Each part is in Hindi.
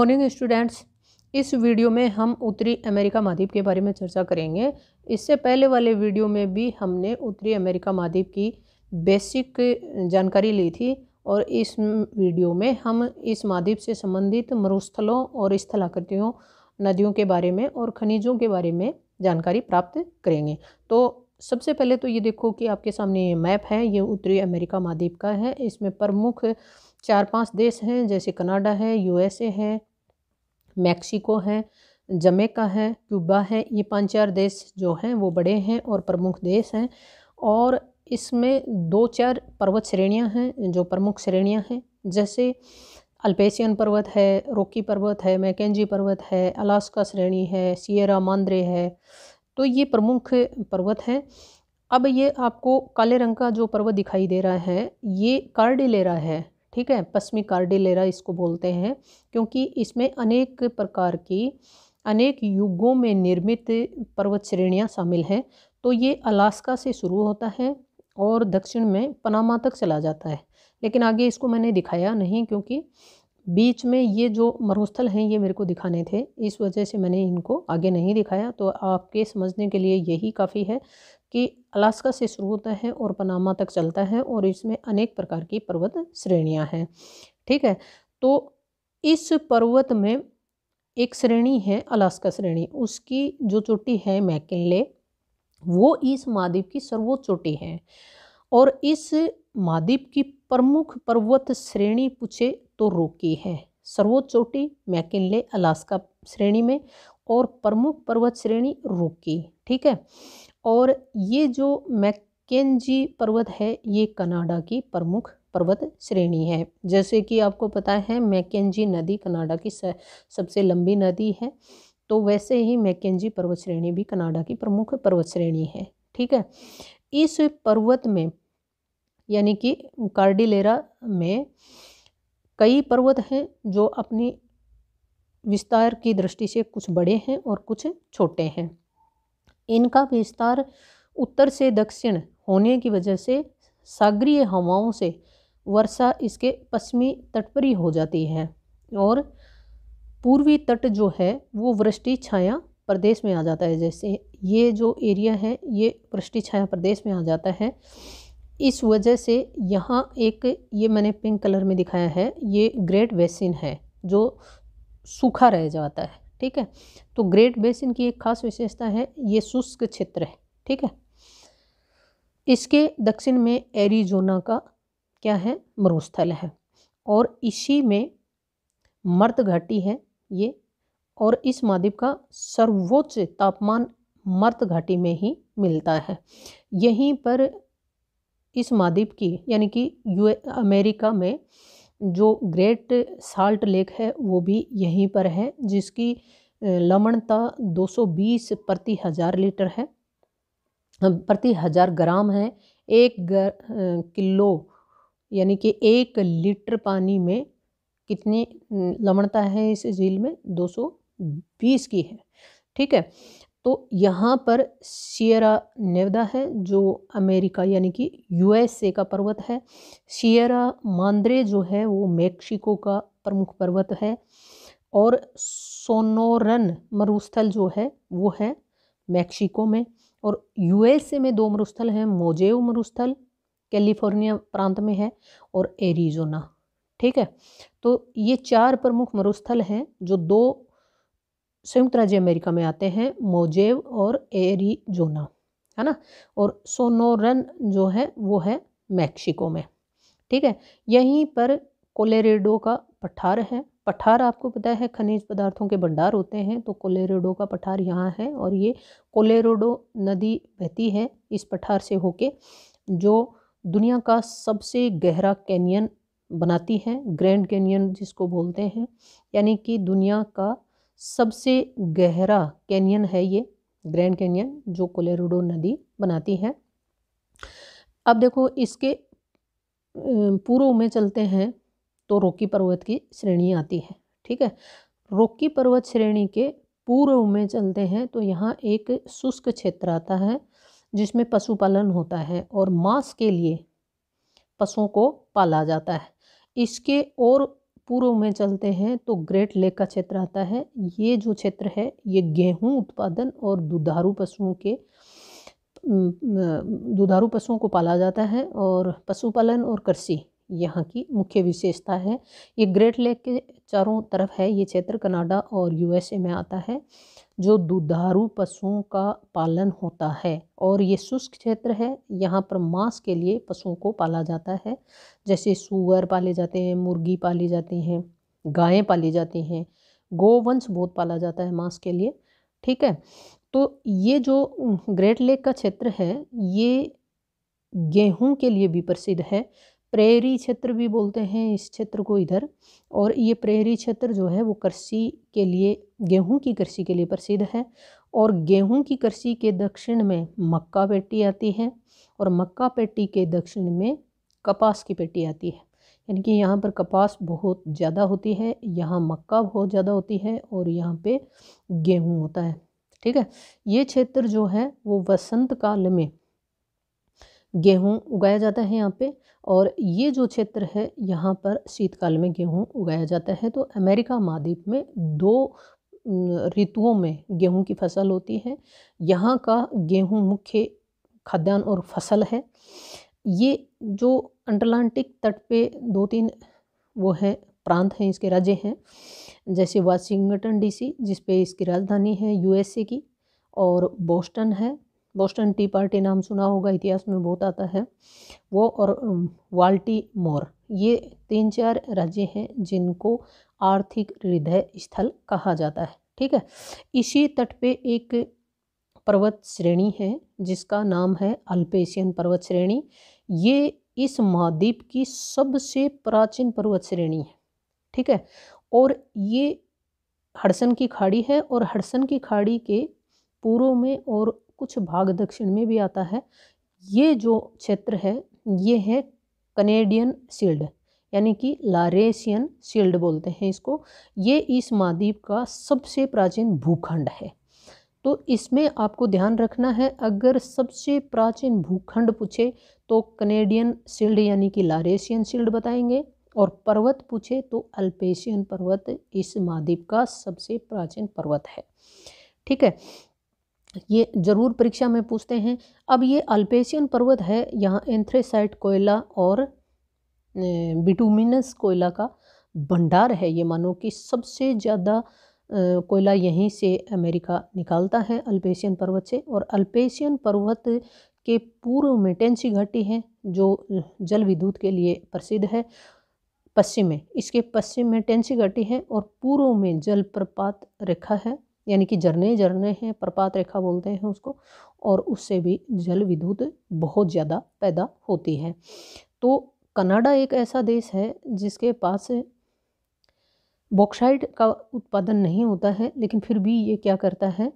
मॉर्निंग स्टूडेंट्स इस वीडियो में हम उत्तरी अमेरिका महाद्वीप के बारे में चर्चा करेंगे इससे पहले वाले वीडियो में भी हमने उत्तरी अमेरिका महाद्वीप की बेसिक जानकारी ली थी और इस वीडियो में हम इस महाद्वीप से संबंधित मरुस्थलों और स्थलाकृतियों नदियों के बारे में और खनिजों के बारे में जानकारी प्राप्त करेंगे तो सबसे पहले तो ये देखो कि आपके सामने ये मैप है ये उत्तरी अमेरिका महाद्वीप का है इसमें प्रमुख चार पांच देश हैं जैसे कनाडा है यूएसए है मैक्सिको है जमेका है क्यूबा है ये पाँच चार देश जो हैं वो बड़े हैं और प्रमुख देश हैं और इसमें दो चार पर्वत श्रेणियां हैं जो प्रमुख श्रेणियां हैं जैसे अल्पेसियन पर्वत है रोकी पर्वत है मैकेजी पर्वत है अलास्का श्रेणी है सियरा मांद्रे है तो ये प्रमुख पर्वत हैं अब ये आपको काले रंग का जो पर्वत दिखाई दे रहा है ये कार्डिलेरा है ठीक है पश्चिमी कार्डिलेरा इसको बोलते हैं क्योंकि इसमें अनेक प्रकार की अनेक युगों में निर्मित पर्वत श्रेणियाँ शामिल हैं तो ये अलास्का से शुरू होता है और दक्षिण में पनामा तक चला जाता है लेकिन आगे इसको मैंने दिखाया नहीं क्योंकि बीच में ये जो मरुस्थल हैं ये मेरे को दिखाने थे इस वजह से मैंने इनको आगे नहीं दिखाया तो आपके समझने के लिए यही काफ़ी है कि अलास्का से शुरू होता है और पनामा तक चलता है और इसमें अनेक प्रकार की पर्वत श्रेणियाँ हैं ठीक है तो इस पर्वत में एक श्रेणी है अलास्का श्रेणी उसकी जो चोटी है मैकिनले वो इस महाद्वीप की सर्वोच्च चोटी है और इस महाद्वीप की प्रमुख पर्वत श्रेणी पूछे तो रोकी है सर्वोच्च चोटी मैकिनले अलास्का श्रेणी में और प्रमुख पर्वत श्रेणी रोकी ठीक है और ये जो मैकेजी पर्वत है ये कनाडा की प्रमुख पर्वत श्रेणी है जैसे कि आपको पता है मैकेजी नदी कनाडा की सबसे लंबी नदी है तो वैसे ही मैकेजी पर्वत श्रेणी भी कनाडा की प्रमुख पर्वत श्रेणी है ठीक है इस पर्वत में यानी कि कार्डिलेरा में कई पर्वत हैं जो अपनी विस्तार की दृष्टि से कुछ बड़े हैं और कुछ छोटे हैं इनका विस्तार उत्तर से दक्षिण होने की वजह से सागरीय हवाओं से वर्षा इसके पश्चिमी तट पर ही हो जाती है और पूर्वी तट जो है वो वृष्टि छाया प्रदेश में आ जाता है जैसे ये जो एरिया है ये वृष्टि छाया प्रदेश में आ जाता है इस वजह से यहाँ एक ये मैंने पिंक कलर में दिखाया है ये ग्रेट बेसिन है जो सूखा रह जाता है ठीक है तो ग्रेट बेसिन की एक खास विशेषता है ये शुष्क क्षेत्र है ठीक है इसके दक्षिण में एरिजोना का क्या है मरुस्थल है और इसी में मर्द घाटी है ये और इस महाद्वीप का सर्वोच्च तापमान मर्द घाटी में ही मिलता है यहीं पर इस महाद्वीप की यानी कि यू अमेरिका में जो ग्रेट साल्ट लेक है वो भी यहीं पर है जिसकी लवणता 220 प्रति हज़ार लीटर है प्रति हज़ार ग्राम है एक किलो यानी कि एक लीटर पानी में कितनी लवणता है इस झील में 220 की है ठीक है तो यहाँ पर शेरा नेवदा है जो अमेरिका यानी कि यूएसए का पर्वत है शेरा मांद्रे जो है वो मेक्सिको का प्रमुख पर्वत है और सोनोरन मरुस्थल जो है वो है मैक्सिको में और यूएसए में दो मरुस्थल हैं मोजेव मरुस्थल कैलिफोर्निया प्रांत में है और एरिजोना ठीक है तो ये चार प्रमुख मरुस्थल हैं जो दो संयुक्त राज्य अमेरिका में आते हैं मोजेव और जोना है ना और सोनोरन जो है वो है मैक्सिको में ठीक है यहीं पर कोलेरेडो का पठार है पठार आपको पता है खनिज पदार्थों के भंडार होते हैं तो कोलेरेडो का पठार यहाँ है और ये कोलेरोडो नदी बहती है इस पठार से होके जो दुनिया का सबसे गहरा कैनियन बनाती है ग्रैंड कैनियन जिसको बोलते हैं यानी कि दुनिया का सबसे गहरा कैनियन है ये ग्रैंड कैनियन जो कोलेरुडो नदी बनाती है अब देखो इसके पूर्व में चलते हैं तो रोकी पर्वत की श्रेणी आती है ठीक है रोकी पर्वत श्रेणी के पूर्व में चलते हैं तो यहाँ एक शुष्क क्षेत्र आता है जिसमें पशुपालन होता है और मांस के लिए पशुओं को पाला जाता है इसके और पूर्व में चलते हैं तो ग्रेट लेक का क्षेत्र आता है ये जो क्षेत्र है ये गेहूं उत्पादन और दुधारू पशुओं के दुधारू पशुओं को पाला जाता है और पशुपालन और कृषि यहाँ की मुख्य विशेषता है ये ग्रेट लेक के चारों तरफ है ये क्षेत्र कनाडा और यूएसए में आता है जो दुधारू पशुओं का पालन होता है और ये शुष्क क्षेत्र है यहाँ पर मांस के लिए पशुओं को पाला जाता है जैसे सुअर पाले जाते हैं मुर्गी पाली जाती हैं गायें पाली जाती हैं गोवंश बहुत पाला जाता है मांस के लिए ठीक है तो ये जो ग्रेट लेक का क्षेत्र है ये गेहूं के लिए भी प्रसिद्ध है प्रेरी क्षेत्र भी बोलते हैं इस क्षेत्र को इधर और ये प्रेरी क्षेत्र जो है वो कृषि के लिए गेहूं की कृषि के लिए प्रसिद्ध है और गेहूं की कृषि के दक्षिण में मक्का पेटी आती है और मक्का पेटी के दक्षिण में कपास की पेटी आती है यानी कि यहाँ पर कपास बहुत ज़्यादा होती है यहाँ मक्का बहुत ज़्यादा होती है और यहाँ पे गेहूँ होता है ठीक है ये क्षेत्र जो है वो वसंत काल में गेहूँ उगाया जाता है यहाँ पे और ये जो क्षेत्र है यहाँ पर शीतकाल में गेहूँ उगाया जाता है तो अमेरिका महाद्वीप में दो ऋतुओं में गेहूँ की फसल होती है यहाँ का गेहूँ मुख्य खाद्यान्न और फसल है ये जो अंटलांटिक तट पे दो तीन वो हैं प्रांत हैं इसके राज्य हैं जैसे वाशिंगटन डीसी सी जिसपे इसकी राजधानी है यूएसए की और बोस्टन है बोस्टन टी पार्टी नाम सुना होगा इतिहास में बहुत आता है वो और वाल्टी मोर ये तीन चार राज्य हैं जिनको आर्थिक हृदय स्थल कहा जाता है ठीक है इसी तट पे एक पर्वत श्रेणी है जिसका नाम है अल्पेशियन पर्वत श्रेणी ये इस महाद्वीप की सबसे प्राचीन पर्वत श्रेणी है ठीक है और ये हडसन की खाड़ी है और हडसन की खाड़ी के पूर्व में और कुछ भाग दक्षिण में भी आता है ये जो क्षेत्र है ये है कनेडियन शील्ड यानी कि लारेशियन शील्ड बोलते हैं इसको ये इस महाद्वीप का सबसे प्राचीन भूखंड है तो इसमें आपको ध्यान रखना है अगर सबसे प्राचीन भूखंड पूछे तो कनेडियन शील्ड यानी कि लारेशियन शील्ड बताएंगे और पर्वत पूछे तो अल्पेशियन पर्वत इस महाद्वीप का सबसे प्राचीन पर्वत है ठीक है ये ज़रूर परीक्षा में पूछते हैं अब ये अल्पेशियन पर्वत है यहाँ एंथ्रेसाइट कोयला और बिटूमिनस कोयला का भंडार है ये मानो कि सबसे ज़्यादा कोयला यहीं से अमेरिका निकालता है अल्पेशियन पर्वत से और अल्पेशियन पर्वत के पूर्व में टेंसी घाटी है जो जल विद्युत के लिए प्रसिद्ध है पश्चिम में इसके पश्चिम में टेंसी घाटी है और पूर्व में जलप्रपात रेखा है यानी कि झरने झरने हैं प्रपात रेखा बोलते हैं उसको और उससे भी जल विद्युत बहुत ज़्यादा पैदा होती है तो कनाडा एक ऐसा देश है जिसके पास बॉक्साइड का उत्पादन नहीं होता है लेकिन फिर भी ये क्या करता है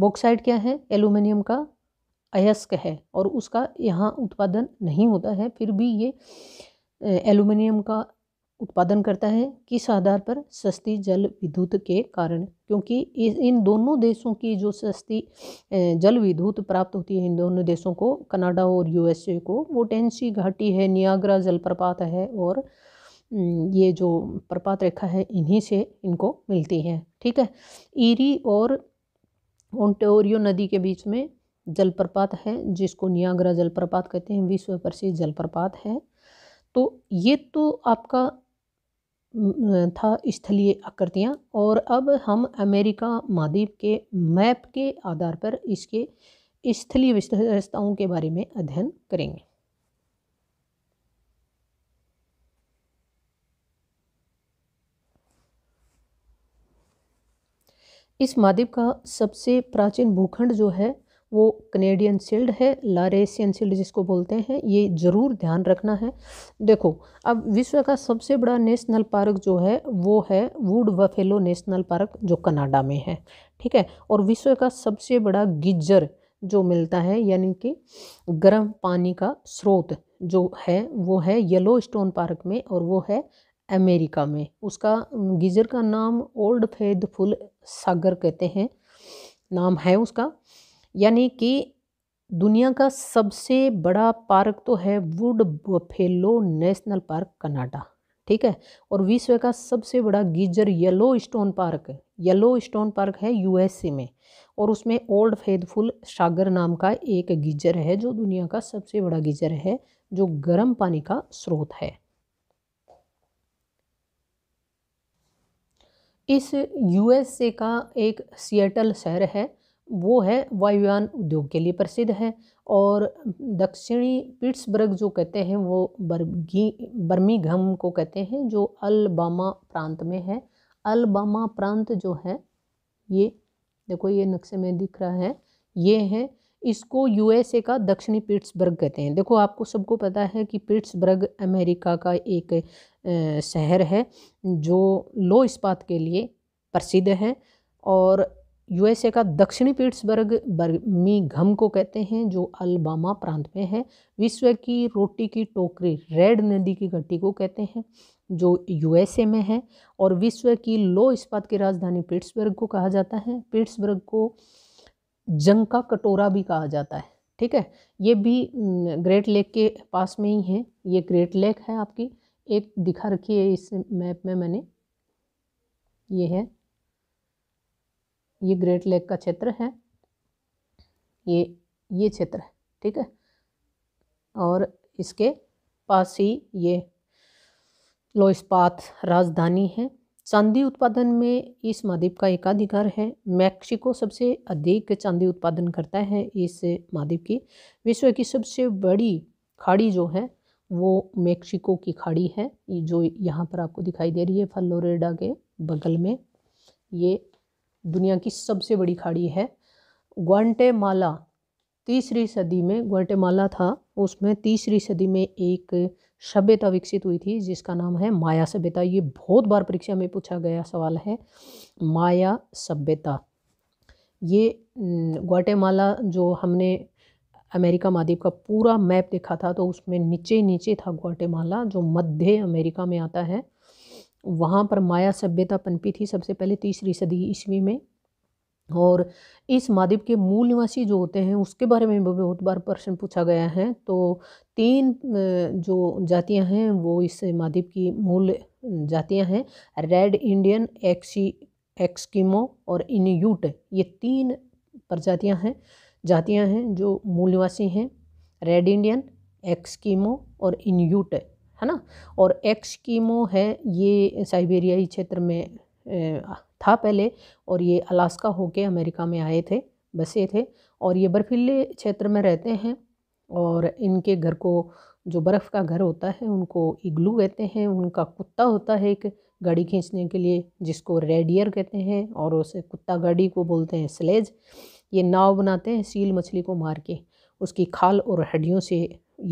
बॉक्साइड क्या है एल्यूमिनियम का अयस्क है और उसका यहाँ उत्पादन नहीं होता है फिर भी ये एल्यूमिनियम का उत्पादन करता है किस आधार पर सस्ती जल विद्युत के कारण क्योंकि इन दोनों देशों की जो सस्ती जल विद्युत प्राप्त होती है इन दोनों देशों को कनाडा और यूएसए को वो टेंसी घाटी है नियाग्रा जलप्रपात है और ये जो प्रपात रेखा है इन्हीं से इनको मिलती है ठीक है ईरी और ओंटोरियो नदी के बीच में जलप्रपात है जिसको नियाग्रा जलप्रपात कहते हैं विश्व प्रसिद्ध जलप्रपात है तो ये तो आपका था स्थलीय आकृतियाँ और अब हम अमेरिका महाद्वीप के मैप के आधार पर इसके स्थलीय विशेषताओं के बारे में अध्ययन करेंगे इस महाद्वीप का सबसे प्राचीन भूखंड जो है वो कनेडियन शील्ड है लारेशियन शील्ड जिसको बोलते हैं ये ज़रूर ध्यान रखना है देखो अब विश्व का सबसे बड़ा नेशनल पार्क जो है वो है वुड वफेलो नेशनल पार्क जो कनाडा में है ठीक है और विश्व का सबसे बड़ा गिज्जर जो मिलता है यानी कि गर्म पानी का स्रोत जो है वो है येलो स्टोन पार्क में और वो है अमेरिका में उसका गीजर का नाम ओल्ड फेदफुल सागर कहते हैं नाम है उसका यानी कि दुनिया का सबसे बड़ा पार्क तो है Wood Buffalo National Park Canada ठीक है और विश्व का सबसे बड़ा geyser Yellowstone Park Yellowstone Park है यूएसए में और उसमें ओल्ड फेदफुल सागर नाम का एक गीजर है जो दुनिया का सबसे बड़ा गीजर है जो गर्म पानी का स्रोत है इस यूएसए का एक सिएटल शहर है वो है वायुयान उद्योग के लिए प्रसिद्ध है और दक्षिणी पिट्सबर्ग जो कहते हैं वो बर्गी बर्मीघम को कहते हैं जो अलबामा प्रांत में है अलबामा प्रांत जो है ये देखो ये नक्शे में दिख रहा है ये है इसको यूएसए का दक्षिणी पिट्सबर्ग कहते हैं देखो आपको सबको पता है कि पिट्सबर्ग अमेरिका का एक शहर है जो लो इस्पात के लिए प्रसिद्ध है और यूएसए का दक्षिणी पीट्सबर्ग बर्मी घम को कहते हैं जो अलबामा प्रांत में है विश्व की रोटी की टोकरी रेड नदी की घट्टी को कहते हैं जो यूएसए में है और विश्व की लो इस्पात की राजधानी पीट्सबर्ग को कहा जाता है पीट्सबर्ग को जंग का कटोरा भी कहा जाता है ठीक है ये भी ग्रेट लेक के पास में ही है ये ग्रेट लेक है आपकी एक दिखा रखी है इस मैप में मैंने ये है ये ग्रेट लेक का क्षेत्र है ये ये क्षेत्र है ठीक है और इसके पास ही ये लोइस्पात राजधानी है चांदी उत्पादन में इस महाद्वीप का एकाधिकार है मैक्सिको सबसे अधिक चांदी उत्पादन करता है इस महाद्वीप की विश्व की सबसे बड़ी खाड़ी जो है वो मैक्सिको की खाड़ी है जो यहाँ पर आपको दिखाई दे रही है फ्लोरिडा के बगल में ये दुनिया की सबसे बड़ी खाड़ी है ग्वांटेमाला तीसरी सदी में ग्वांटेमाला था उसमें तीसरी सदी में एक सभ्यता विकसित हुई थी जिसका नाम है माया सभ्यता ये बहुत बार परीक्षा में पूछा गया सवाल है माया सभ्यता ये ग्वाटेमाला जो हमने अमेरिका महाद्वीप का पूरा मैप देखा था तो उसमें नीचे नीचे था ग्वाटेमाला जो मध्य अमेरिका में आता है वहाँ पर माया सभ्यता पनपी थी सबसे पहले तीसरी सदी ईस्वी में और इस मादिब के मूल निवासी जो होते हैं उसके बारे में भी बहुत बार प्रश्न पूछा गया है तो तीन जो जातियां हैं वो इस मादिब की मूल जातियां हैं रेड इंडियन एक्सी एक्सकीमो और इनयूट ये तीन प्रजातियां हैं जातियां हैं जो मूल निवासी हैं रेड इंडियन एक्सकीमो और इनयूट है ना और एक्स कीमो है ये साइबेरियाई क्षेत्र में था पहले और ये अलास्का होके अमेरिका में आए थे बसे थे और ये बर्फीले क्षेत्र में रहते हैं और इनके घर को जो बर्फ़ का घर होता है उनको इग्लू कहते हैं उनका कुत्ता होता है एक गाड़ी खींचने के लिए जिसको रेडियर कहते हैं और उसे कुत्ता गाड़ी को बोलते हैं स्लेज ये नाव बनाते हैं सील मछली को मार के उसकी खाल और हड्डियों से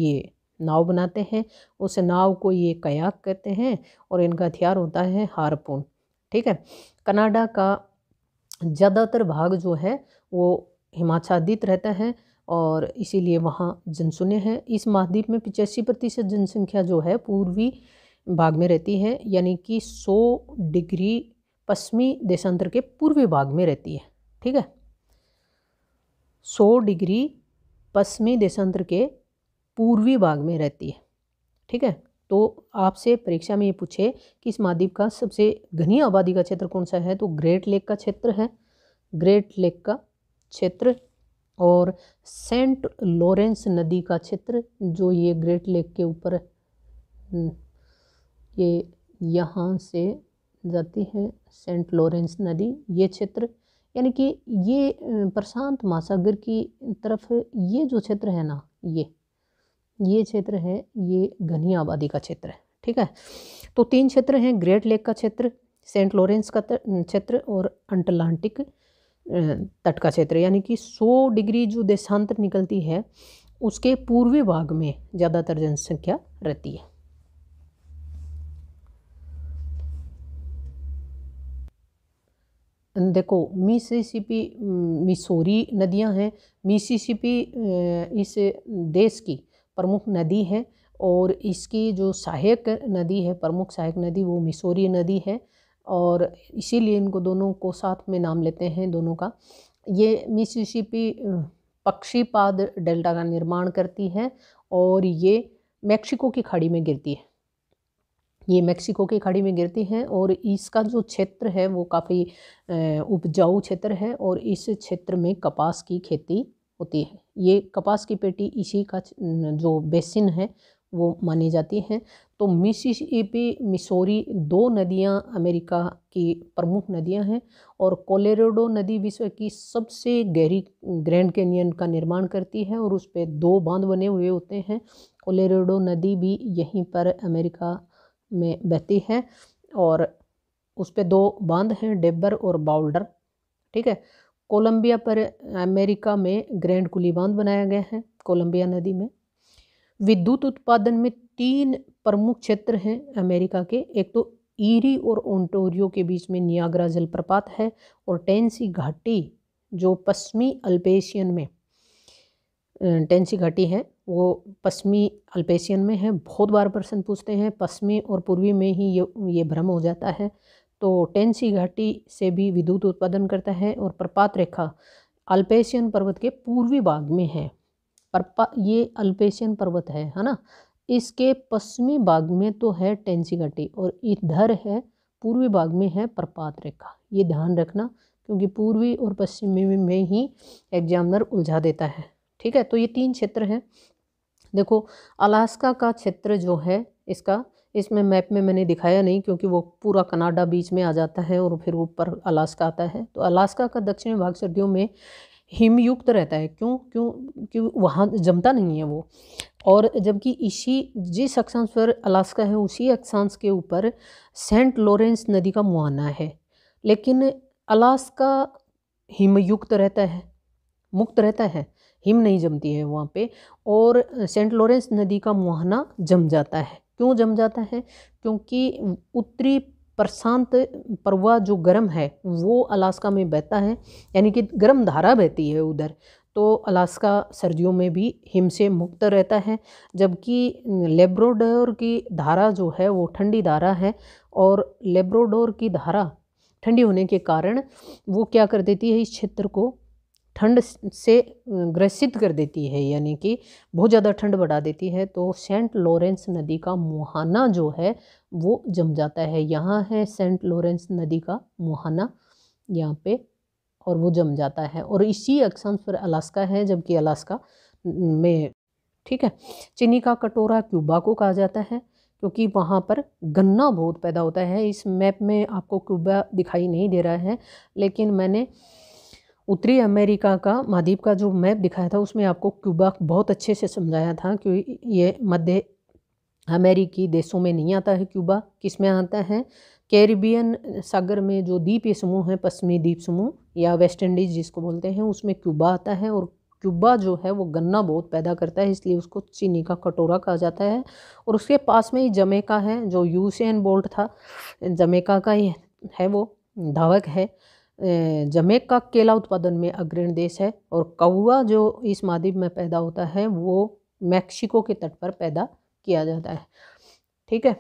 ये नाव बनाते हैं उस नाव को ये कयाक कहते हैं और इनका हथियार होता है हारपून ठीक है कनाडा का ज़्यादातर भाग जो है वो हिमाचादित रहता है और इसीलिए वहाँ जनशून्य है इस महाद्वीप में पिचासी प्रतिशत जनसंख्या जो है पूर्वी भाग में रहती है यानी कि 100 डिग्री पश्चिमी देशांतर के पूर्वी भाग में रहती है ठीक है 100 डिग्री पश्चिमी देशांतर के पूर्वी भाग में रहती है ठीक है तो आपसे परीक्षा में ये पूछे कि इस महाद्वीप का सबसे घनी आबादी का क्षेत्र कौन सा है तो ग्रेट लेक का क्षेत्र है ग्रेट लेक का क्षेत्र और सेंट लॉरेंस नदी का क्षेत्र जो ये ग्रेट लेक के ऊपर हम्म, ये यहाँ से जाती है सेंट लॉरेंस नदी ये क्षेत्र यानी कि ये प्रशांत महासागर की तरफ ये जो क्षेत्र है ना ये ये क्षेत्र है ये घनी आबादी का क्षेत्र है ठीक है तो तीन क्षेत्र हैं ग्रेट लेक का क्षेत्र सेंट लॉरेंस का क्षेत्र और अंटलांटिक तट का क्षेत्र यानी कि 100 डिग्री जो देशांतर निकलती है उसके पूर्वी भाग में ज़्यादातर जनसंख्या रहती है देखो मिसिसिपी मिसोरी नदियां हैं मिसिसिपी इस देश की प्रमुख नदी है और इसकी जो सहायक नदी है प्रमुख सहायक नदी वो मिसोरी नदी है और इसीलिए इनको दोनों को साथ में नाम लेते हैं दोनों का ये मिसिसिपी पक्षीपाद डेल्टा का निर्माण करती है और ये मेक्सिको की खाड़ी में गिरती है ये मेक्सिको की खाड़ी में गिरती है और इसका जो क्षेत्र है वो काफ़ी उपजाऊ क्षेत्र है और इस क्षेत्र में कपास की खेती होती है ये कपास की पेटी इसी का जो बेसिन है वो मानी जाती हैं तो मिसिसिपी मिसोरी दो नदियां अमेरिका की प्रमुख नदियां हैं और कोलोराडो नदी विश्व की सबसे गहरी ग्रैंड कैनियन का निर्माण करती है और उस पर दो बांध बने हुए होते हैं कोलोराडो नदी भी यहीं पर अमेरिका में बहती है और उस पर दो बांध हैं डेबर और बाउल्डर ठीक है कोलंबिया पर अमेरिका में ग्रैंड कुली बांध बनाया गया है कोलंबिया नदी में विद्युत उत्पादन में तीन प्रमुख क्षेत्र हैं अमेरिका के एक तो ईरी और ओंटोरियो के बीच में नियाग्रा जलप्रपात है और टेंसी घाटी जो पश्चिमी अल्पेशियन में टेंसी घाटी है वो पश्चिमी अल्पेशियन में है बहुत बार प्रश्न पूछते हैं पश्चिमी और पूर्वी में ही ये ये भ्रम हो जाता है तो टेंसी घाटी से भी विद्युत उत्पादन करता है और प्रपात रेखा अल्पेशियन पर्वत के पूर्वी भाग में है परपा ये अल्पेशियन पर्वत है है ना इसके पश्चिमी भाग में तो है टेंसी घाटी और इधर है पूर्वी भाग में है प्रपात रेखा ये ध्यान रखना क्योंकि पूर्वी और पश्चिमी में, में ही एग्जामिनर उलझा देता है ठीक है तो ये तीन क्षेत्र हैं देखो अलास्का का क्षेत्र जो है इसका इसमें मैप में मैंने दिखाया नहीं क्योंकि वो पूरा कनाडा बीच में आ जाता है और फिर ऊपर अलास्का आता है तो अलास्का का दक्षिणी भाग सर्दियों में हिमयुक्त रहता है क्यों क्यों क्यों वहाँ जमता नहीं है वो और जबकि इसी जिस अक्षांश पर अलास्का है उसी अक्षांश के ऊपर सेंट लॉरेंस नदी का मुआना है लेकिन अलास्का हिमयुक्त रहता है मुक्त रहता है हिम नहीं जमती है वहाँ पे और सेंट लॉरेंस नदी का मुहाना जम जाता है क्यों जम जाता है क्योंकि उत्तरी प्रशांत परवा जो गर्म है वो अलास्का में बहता है यानी कि गर्म धारा बहती है उधर तो अलास्का सर्दियों में भी हिम से मुक्त रहता है जबकि लेब्रोडोर की धारा जो है वो ठंडी धारा है और लेब्रोडोर की धारा ठंडी होने के कारण वो क्या कर देती है इस क्षेत्र को ठंड से ग्रसित कर देती है यानी कि बहुत ज़्यादा ठंड बढ़ा देती है तो सेंट लॉरेंस नदी का मुहाना जो है वो जम जाता है यहाँ है सेंट लॉरेंस नदी का मुहाना यहाँ पे और वो जम जाता है और इसी अक्षांश पर अलास्का है जबकि अलास्का में ठीक है चीनी का कटोरा क्यूबा को कहा जाता है क्योंकि वहाँ पर गन्ना बहुत पैदा होता है इस मैप में आपको क्यूबा दिखाई नहीं दे रहा है लेकिन मैंने उत्तरी अमेरिका का महाद्वीप का जो मैप दिखाया था उसमें आपको क्यूबा बहुत अच्छे से समझाया था कि ये मध्य अमेरिकी देशों में नहीं आता है क्यूबा किस में आता है कैरिबियन सागर में जो द्वीप ये समूह है पश्चिमी द्वीप समूह या वेस्ट इंडीज जिसको बोलते हैं उसमें क्यूबा आता है और क्यूबा जो है वो गन्ना बहुत पैदा करता है इसलिए उसको चीनी का कटोरा कहा जाता है और उसके पास में ही जमेका है जो यूसेन बोल्ट था जमेका का ही है वो धावक है जमैका केला उत्पादन में अग्रणी देश है और कौआ जो इस महाद्वीप में पैदा होता है वो मैक्सिको के तट पर पैदा किया जाता है ठीक है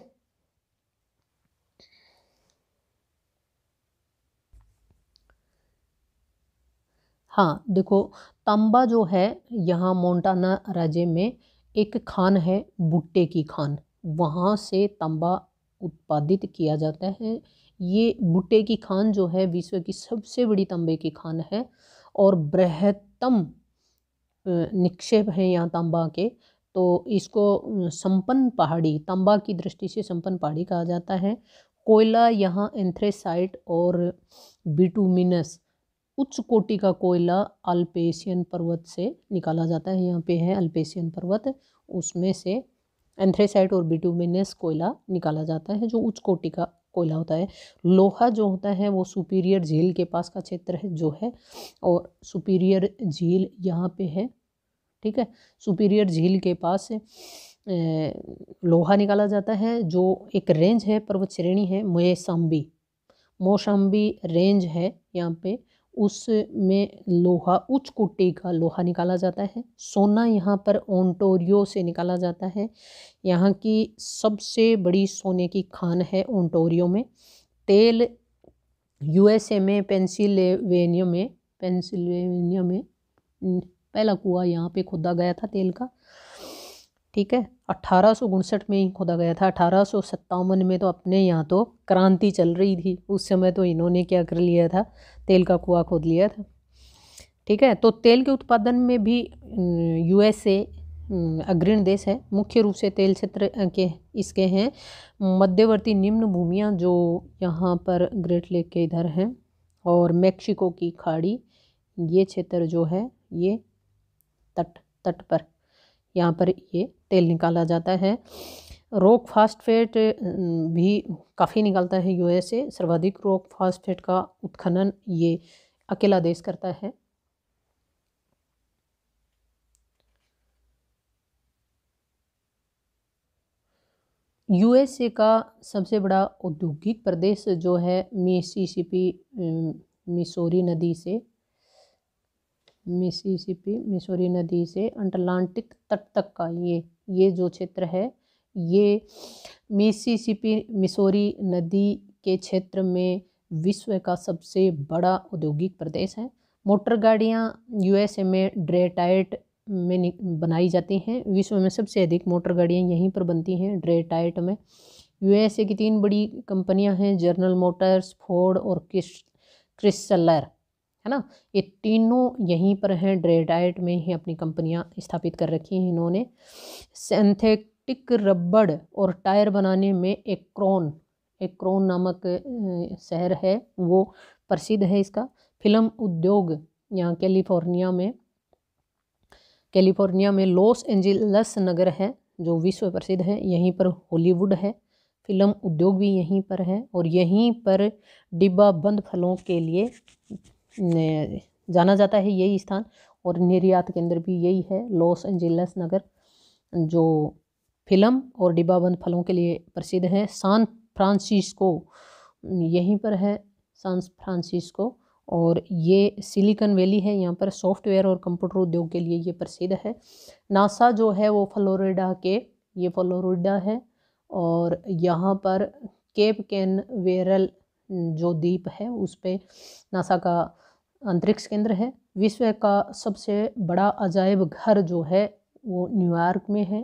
हाँ देखो तांबा जो है यहाँ मोन्टाना राज्य में एक खान है बुट्टे की खान वहाँ से तांबा उत्पादित किया जाता है ये भुट्टे की खान जो है विश्व की सबसे बड़ी तांबे की खान है और बृहत्तम निक्षेप है यहाँ तांबा के तो इसको संपन्न पहाड़ी तांबा की दृष्टि से संपन्न पहाड़ी कहा जाता है कोयला यहाँ एंथ्रेसाइट और बिटूमिनस उच्च कोटि का कोयला अल्पेशियन पर्वत से निकाला जाता है यहाँ पे है अल्पेशियन पर्वत उसमें से एंथ्रेसाइट और बिटूमिनस कोयला निकाला जाता है जो उच्च कोटि का कोयला होता है लोहा जो होता है वो सुपीरियर झील के पास का क्षेत्र है जो है और सुपीरियर झील यहाँ पे है ठीक है सुपीरियर झील के पास ए, लोहा निकाला जाता है जो एक रेंज है पर्वत श्रेणी है मोसम्बी मौसम्बी रेंज है यहाँ पे उसमें लोहा उच्च कोटि का लोहा निकाला जाता है सोना यहाँ पर ओंटोरियो से निकाला जाता है यहाँ की सबसे बड़ी सोने की खान है ओंटोरियो में तेल यूएसए में पेंसिलवेनिया में पेंसिलवेनिया में पहला कुआ यहाँ पे खोदा गया था तेल का ठीक है अठारह में ही खोदा गया था अठारह में तो अपने यहाँ तो क्रांति चल रही थी उस समय तो इन्होंने क्या कर लिया था तेल का कुआ खोद लिया था ठीक है तो तेल के उत्पादन में भी यूएसए अग्रिण देश है मुख्य रूप से तेल क्षेत्र के इसके हैं मध्यवर्ती निम्न भूमियाँ जो यहाँ पर ग्रेट लेक के इधर हैं और मेक्सिको की खाड़ी ये क्षेत्र जो है ये तट तट पर यहाँ पर ये तेल निकाला जाता है रोक फास्टफेट भी काफ़ी निकालता है यूएसए सर्वाधिक रोक फास्टफेट का उत्खनन ये अकेला देश करता है यूएसए का सबसे बड़ा औद्योगिक प्रदेश जो है मिसिसिपी मिसोरी नदी से मिसिसिपी मिसोरी नदी से अटलांटिक तट तक का ये ये जो क्षेत्र है ये मिसिसिपी मिसोरी नदी के क्षेत्र में विश्व का सबसे बड़ा औद्योगिक प्रदेश है मोटर गाड़ियाँ यूएसए में ड्रेटाइट में बनाई जाती हैं विश्व में सबसे अधिक मोटर गाड़ियाँ यहीं पर बनती हैं ड्रेटाइट में यूएसए की तीन बड़ी कंपनियां हैं जर्नल मोटर्स फोर्ड और क्रिस्लर है ना ये तीनों यहीं पर हैं ड्रेडाइट में ही अपनी कंपनियां स्थापित कर रखी हैं इन्होंने सेंथेटिक रबड़ और टायर बनाने में एक एक क्रोन नामक शहर है वो प्रसिद्ध है इसका फिल्म उद्योग यहाँ कैलिफोर्निया में कैलिफोर्निया में लॉस एंजलस नगर है जो विश्व प्रसिद्ध है यहीं पर हॉलीवुड है फिल्म उद्योग भी यहीं पर है और यहीं पर डिब्बा बंद फलों के लिए जाना जाता है यही स्थान और निर्यात केंद्र भी यही है लॉस एंजल्स नगर जो फिल्म और डिब्बाबंद फलों के लिए प्रसिद्ध है सान फ्रांसिस्को यहीं पर है सान फ्रांसिस्को और ये सिलिकन वैली है यहाँ पर सॉफ्टवेयर और कंप्यूटर उद्योग के लिए ये प्रसिद्ध है नासा जो है वो फ्लोरिडा के ये फ्लोरिडा है और यहाँ पर केप कैन वेरल जो द्वीप है उस पर नासा का अंतरिक्ष केंद्र है विश्व का सबसे बड़ा अजायब घर जो है वो न्यूयॉर्क में है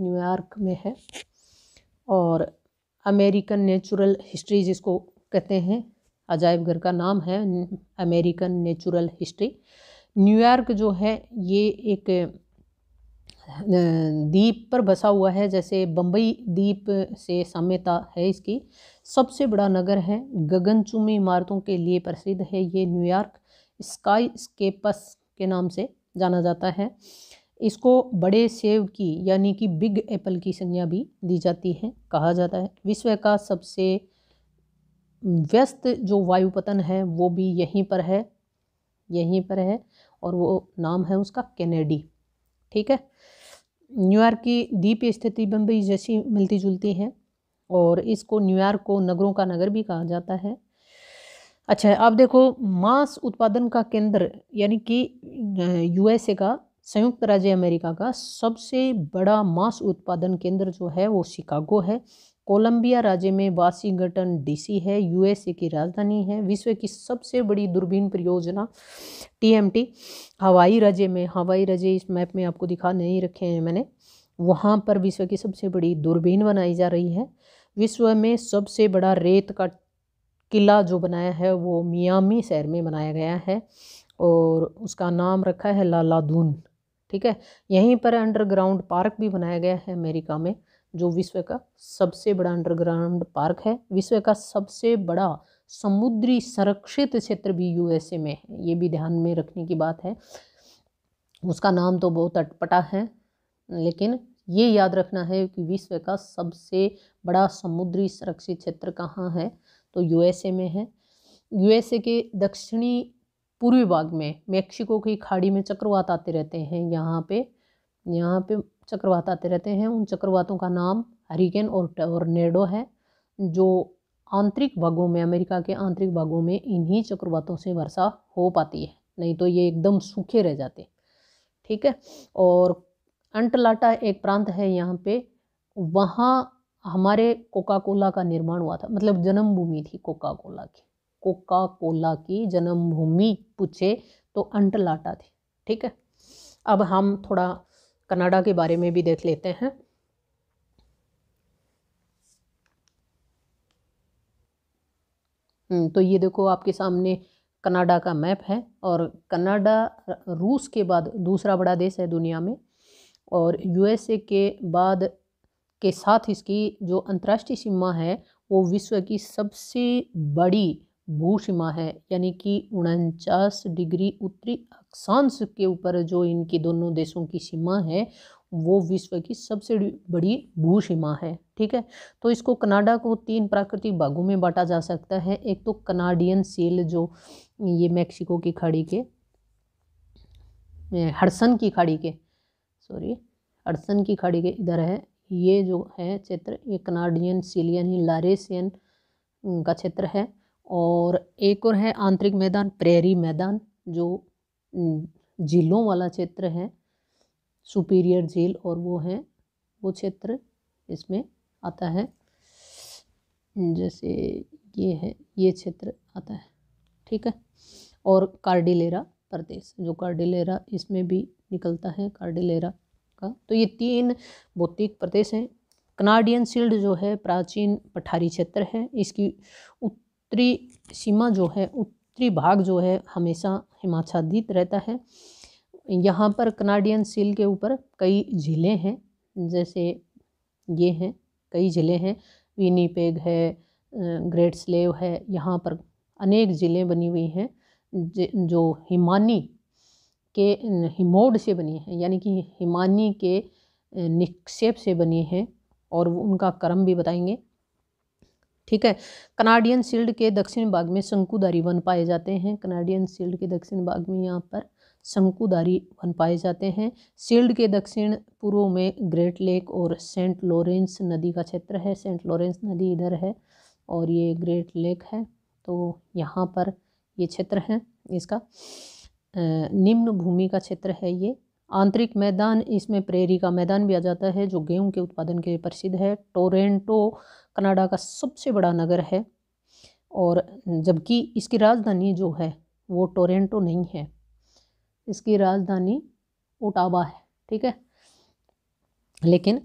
न्यूयॉर्क में है और अमेरिकन नेचुरल हिस्ट्री जिसको कहते हैं अजायब घर का नाम है अमेरिकन नेचुरल हिस्ट्री न्यूयॉर्क जो है ये एक द्वीप पर बसा हुआ है जैसे बम्बई द्वीप से साम्यता है इसकी सबसे बड़ा नगर है गगनचुम्बी इमारतों के लिए प्रसिद्ध है ये न्यूयॉर्क स्काई स्केपस के नाम से जाना जाता है इसको बड़े सेव की यानी कि बिग एप्पल की संज्ञा भी दी जाती है कहा जाता है विश्व का सबसे व्यस्त जो वायुपतन है वो भी यहीं पर है यहीं पर है और वो नाम है उसका कैनेडी ठीक है न्यूयॉर्क की द्वीप स्थिति बम्बई जैसी मिलती जुलती है और इसको न्यूयॉर्क को नगरों का नगर भी कहा जाता है अच्छा आप देखो मांस उत्पादन का केंद्र यानी कि यूएसए का संयुक्त राज्य अमेरिका का सबसे बड़ा मांस उत्पादन केंद्र जो है वो शिकागो है कोलंबिया राज्य में वाशिंगटन डीसी है यूएसए की राजधानी है विश्व की सबसे बड़ी दूरबीन परियोजना टीएमटी हवाई राज्य में हवाई राज्य इस मैप में आपको दिखा नहीं रखे हैं मैंने वहाँ पर विश्व की सबसे बड़ी दूरबीन बनाई जा रही है विश्व में सबसे बड़ा रेत का किला जो बनाया है वो मियामी शहर में बनाया गया है और उसका नाम रखा है लालादून ठीक है यहीं पर अंडरग्राउंड पार्क भी बनाया गया है अमेरिका में जो विश्व का सबसे बड़ा अंडरग्राउंड पार्क है विश्व का सबसे बड़ा समुद्री संरक्षित क्षेत्र भी यूएसए में है ये भी ध्यान में रखने की बात है उसका नाम तो बहुत अटपटा है लेकिन ये याद रखना है कि विश्व का सबसे बड़ा समुद्री संरक्षित क्षेत्र कहाँ है तो यूएसए में है यूएसए के दक्षिणी पूर्वी भाग में मेक्सिको की खाड़ी में चक्रवात आते रहते हैं यहाँ पे यहाँ पे चक्रवात आते रहते हैं उन चक्रवातों का नाम हरिकेन और टॉर्नेडो है जो आंतरिक भागों में अमेरिका के आंतरिक भागों में इन्हीं चक्रवातों से वर्षा हो पाती है नहीं तो ये एकदम सूखे रह जाते ठीक है और अंटलाटा एक प्रांत है यहाँ पे वहाँ हमारे कोका कोला का निर्माण हुआ था मतलब जन्मभूमि थी कोका कोला की कोका कोला की जन्मभूमि पूछे तो अंटलाटा थी ठीक है अब हम थोड़ा कनाडा के बारे में भी देख लेते हैं हम्म, तो ये देखो आपके सामने कनाडा का मैप है और कनाडा रूस के बाद दूसरा बड़ा देश है दुनिया में और यूएसए के बाद के साथ इसकी जो अंतर्राष्ट्रीय सीमा है वो विश्व की सबसे बड़ी भूसीमा है यानी कि उनचास डिग्री उत्तरी अक्षांश के ऊपर जो इनके दोनों देशों की सीमा है वो विश्व की सबसे बड़ी भूसीमा है ठीक है तो इसको कनाडा को तीन प्राकृतिक भागों में बांटा जा सकता है एक तो कनाडियन सेल जो ये मेक्सिको की खाड़ी के हडसन की खाड़ी के सॉरी हडसन की खाड़ी के इधर है ये जो है क्षेत्र ये कनाडियन सेल यानी लारेसियन का क्षेत्र है और एक और है आंतरिक मैदान प्रेरी मैदान जो झीलों वाला क्षेत्र है सुपीरियर झील और वो है वो क्षेत्र इसमें आता है जैसे ये है ये क्षेत्र आता है ठीक है और कार्डिलेरा प्रदेश जो कार्डिलेरा इसमें भी निकलता है कार्डिलेरा का तो ये तीन भौतिक प्रदेश हैं कनाडियन शील्ड जो है प्राचीन पठारी क्षेत्र है इसकी उत उत्तरी सीमा जो है उत्तरी भाग जो है हमेशा हिमाच्छादित रहता है यहाँ पर कनाडियन सील के ऊपर कई झीलें हैं जैसे ये हैं कई झीलें हैं विनीपेग है ग्रेट स्लेव है यहाँ पर अनेक झीलें बनी हुई हैं जो हिमानी के हिमोड से बनी हैं यानी कि हिमानी के निक्षेप से बनी हैं और उनका क्रम भी बताएंगे ठीक है कनाडियन सील्ड के दक्षिण भाग में शंकुधारी वन पाए जाते हैं कनाडियन सील्ड के दक्षिण भाग में यहाँ पर शंकुधारी वन पाए जाते हैं सील्ड के दक्षिण पूर्व में ग्रेट लेक और सेंट लॉरेंस नदी का क्षेत्र है सेंट लॉरेंस नदी इधर है और ये ग्रेट लेक है तो यहाँ पर ये क्षेत्र है इसका निम्न भूमि का क्षेत्र है ये आंतरिक मैदान इसमें प्रेरी का मैदान भी आ जाता है जो गेहूं के उत्पादन के लिए प्रसिद्ध है टोरेंटो कनाडा का सबसे बड़ा नगर है और जबकि इसकी राजधानी जो है वो टोरेंटो नहीं है इसकी राजधानी ओटावा है ठीक है लेकिन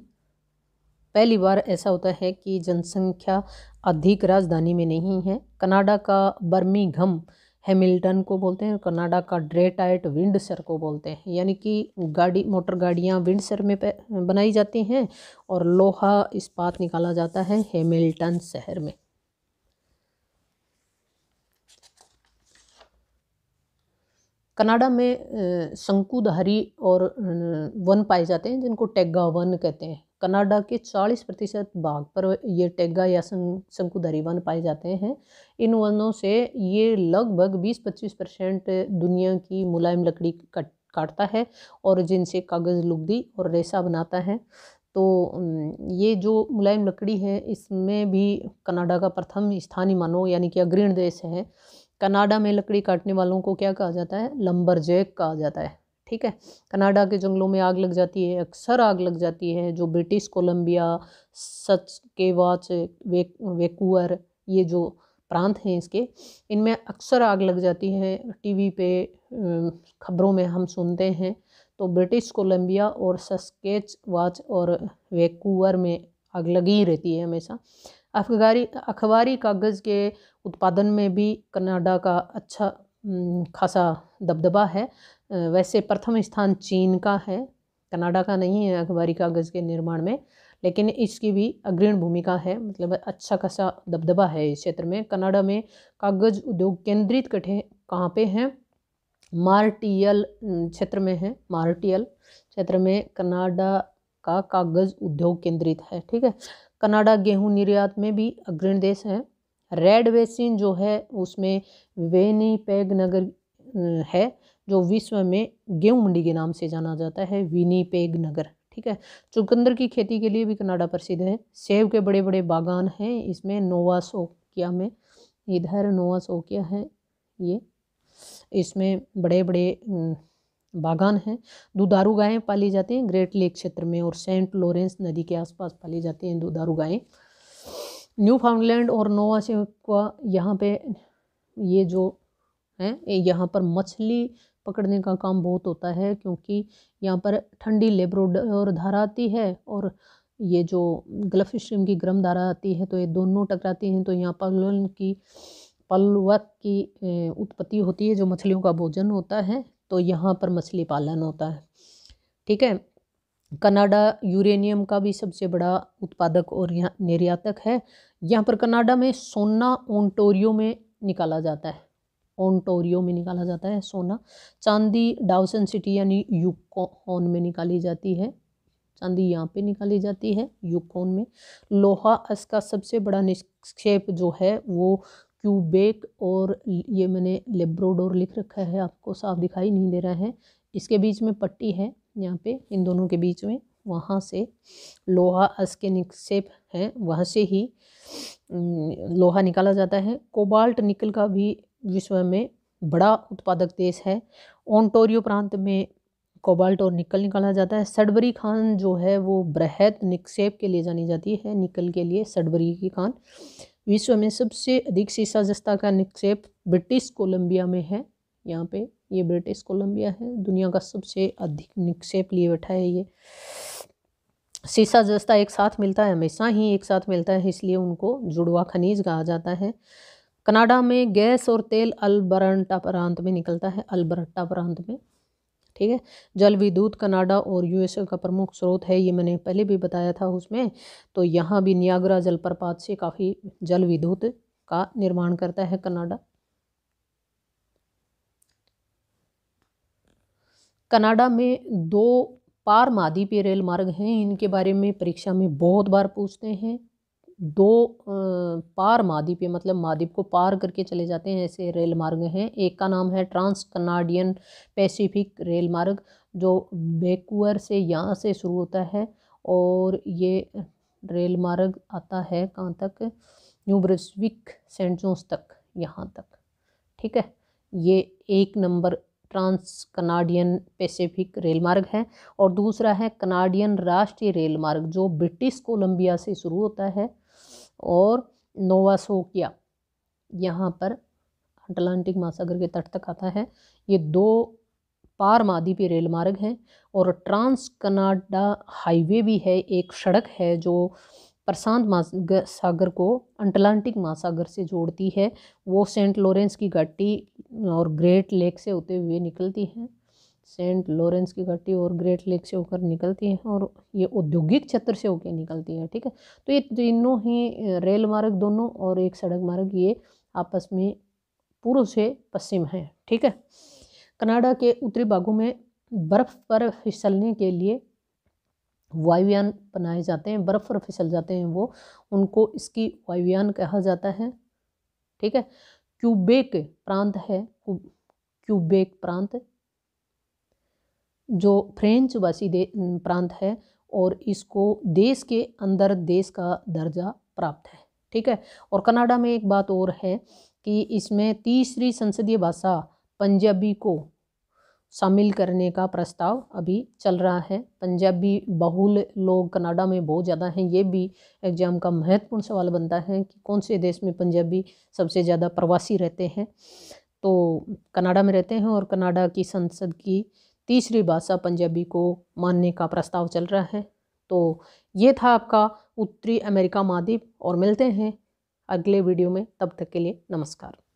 पहली बार ऐसा होता है कि जनसंख्या अधिक राजधानी में नहीं है कनाडा का बर्मिंघम हैमिल्टन को बोलते हैं कनाडा का ड्रेटाइट विंडसर को बोलते हैं यानी कि गाड़ी मोटर गाड़ियाँ विंडसर में बनाई जाती हैं और लोहा इस्पात निकाला जाता है हेमिल्टन शहर में कनाडा में शंकुधारी और वन पाए जाते हैं जिनको टेगा वन कहते हैं कनाडा के 40 प्रतिशत भाग पर ये टेगा या शंकुधारी वन पाए जाते हैं इन वनों से ये लगभग 20-25 परसेंट दुनिया की मुलायम लकड़ी का, काटता है और जिनसे कागज़ लुगदी और रेशा बनाता है तो ये जो मुलायम लकड़ी है इसमें भी कनाडा का प्रथम स्थान ही मानो यानी कि अग्रिण देश है कनाडा में लकड़ी काटने वालों को क्या कहा जाता है लंबर जैक कहा जाता है ठीक है कनाडा के जंगलों में आग लग जाती है अक्सर आग लग जाती है जो ब्रिटिश कोलंबिया सच के वाच वे वेकूअर ये जो प्रांत हैं इसके इनमें अक्सर आग लग जाती है टीवी पे खबरों में हम सुनते हैं तो ब्रिटिश कोलंबिया और सस्केच वाच और वेकूवर में आग लगी ही रहती है हमेशा अखबारी अखबारी कागज़ के उत्पादन में भी कनाडा का अच्छा खासा दबदबा है वैसे प्रथम स्थान चीन का है कनाडा का नहीं है अखबारी कागज़ के निर्माण में लेकिन इसकी भी अग्रिण भूमिका है मतलब अच्छा खासा दबदबा है इस क्षेत्र में कनाडा में कागज़ उद्योग केंद्रित कठे कहाँ पे हैं मार्टियल क्षेत्र में है मार्टियल क्षेत्र में कनाडा का कागज़ उद्योग केंद्रित है ठीक है कनाडा गेहूं निर्यात में भी अग्रिण देश है रेड बेसिन जो है उसमें वेनी पैग नगर है जो विश्व में गेहूं मंडी के नाम से जाना जाता है पेग नगर ठीक है चुकंदर की खेती के लिए भी कनाडा प्रसिद्ध है सेब के बड़े बड़े बागान हैं इसमें नोवा सोकिया में इधर नोवा सोकिया है ये इसमें बड़े बड़े बागान हैं दुधारू गायें पाली जाती हैं ग्रेट लेक क्षेत्र में और सेंट लॉरेंस नदी के आसपास पाली जाती हैं दुधारू गायें न्यू फाउंडलैंड और नोवा का यहाँ पे ये जो है यहाँ पर मछली पकड़ने का काम बहुत होता है क्योंकि यहाँ पर ठंडी और धारा आती है और ये जो गल्फ स्ट्रीम की गर्म धारा आती है तो ये दोनों टकराती हैं तो यहाँ पलवन की पलवक की उत्पत्ति होती है जो मछलियों का भोजन होता है तो यहाँ पर मछली पालन होता है ठीक है कनाडा यूरेनियम का भी सबसे बड़ा उत्पादक और निर्यातक है यहाँ पर कनाडा में सोना ओंटोरियो में निकाला जाता है ओंटोरियो में निकाला जाता है सोना चांदी डाउसन सिटी यानी यूकोन में निकाली जाती है चांदी यहाँ पे निकाली जाती है यूकोन में लोहा इसका सबसे बड़ा निक्षेप जो है वो क्यूबेक और ये मैंने लेब्रोडोर लिख रखा है आपको साफ दिखाई नहीं दे रहा है इसके बीच में पट्टी है यहाँ पे इन दोनों के बीच में वहाँ से लोहा इसके निक्षेप हैं वहाँ से ही लोहा निकाला जाता है कोबाल्ट निकल का भी विश्व में बड़ा उत्पादक देश है ओंटोरियो प्रांत में कोबाल्ट और निकल निकाला जाता है सडबरी खान जो है वो बृहद निक्षेप के लिए जानी जाती है निकल के लिए सडबरी की खान विश्व में सबसे अधिक सीसा जस्ता का निक्षेप ब्रिटिश कोलंबिया में है यहाँ पे ये ब्रिटिश कोलंबिया है दुनिया का सबसे अधिक निक्षेप लिए बैठा है ये सीसा जस्ता एक साथ मिलता है हमेशा ही एक साथ मिलता है इसलिए उनको जुड़वा खनिज कहा जाता है कनाडा में गैस और तेल अल्बरंटा प्रांत में निकलता है अल्बर्टा प्रांत में ठीक है जल विद्युत कनाडा और यूएसए का प्रमुख स्रोत है ये मैंने पहले भी बताया था उसमें तो यहाँ भी नियाग्रा जलप्रपात से काफ़ी जल विद्युत का निर्माण करता है कनाडा कनाडा में दो पार मादी पे रेल मार्ग हैं इनके बारे में परीक्षा में बहुत बार पूछते हैं दो पार पे मतलब मादीप को पार करके चले जाते हैं ऐसे रेल मार्ग हैं एक का नाम है ट्रांस कनाडियन पैसिफिक रेल मार्ग जो बेकुअर से यहाँ से शुरू होता है और ये रेल मार्ग आता है कहाँ तक न्यू ब्रिस्विक सेंट जोस तक यहाँ तक ठीक है ये एक number Trans Canadian Pacific rail मार्ग है और दूसरा है कनाडियन राष्ट्रीय रेल मार्ग जो ब्रिटिश कोलंबिया से शुरू होता है और नोवासोकिया यहाँ पर अटलांटिक महासागर के तट तक आता है ये दो पार मादीपी रेल मार्ग हैं और ट्रांस कनाडा हाईवे भी है एक सड़क है जो प्रशांत महासागर को अटलांटिक महासागर से जोड़ती है वो सेंट लॉरेंस की घाटी और ग्रेट लेक से होते हुए निकलती है सेंट लॉरेंस की घाटी और ग्रेट लेक से होकर निकलती है और ये औद्योगिक क्षेत्र से होकर निकलती है ठीक है तो ये तीनों ही रेल मार्ग दोनों और एक सड़क मार्ग ये आपस में पूर्व से पश्चिम है ठीक है कनाडा के उत्तरी भागों में बर्फ़ पर फिसलने के लिए वायुयान बनाए जाते हैं बर्फ़ पर फिसल जाते हैं वो उनको इसकी वायुयान कहा जाता है ठीक है क्यूबेक प्रांत है क्यूबेक प्रांत जो फ्रेंच वासी प्रांत है और इसको देश के अंदर देश का दर्जा प्राप्त है ठीक है और कनाडा में एक बात और है कि इसमें तीसरी संसदीय भाषा पंजाबी को शामिल करने का प्रस्ताव अभी चल रहा है पंजाबी बहुल लोग कनाडा में बहुत ज़्यादा हैं ये भी एग्ज़ाम का महत्वपूर्ण सवाल बनता है कि कौन से देश में पंजाबी सबसे ज़्यादा प्रवासी रहते हैं तो कनाडा में रहते हैं और कनाडा की संसद की तीसरी भाषा पंजाबी को मानने का प्रस्ताव चल रहा है तो ये था आपका उत्तरी अमेरिका महाद्वीप और मिलते हैं अगले वीडियो में तब तक के लिए नमस्कार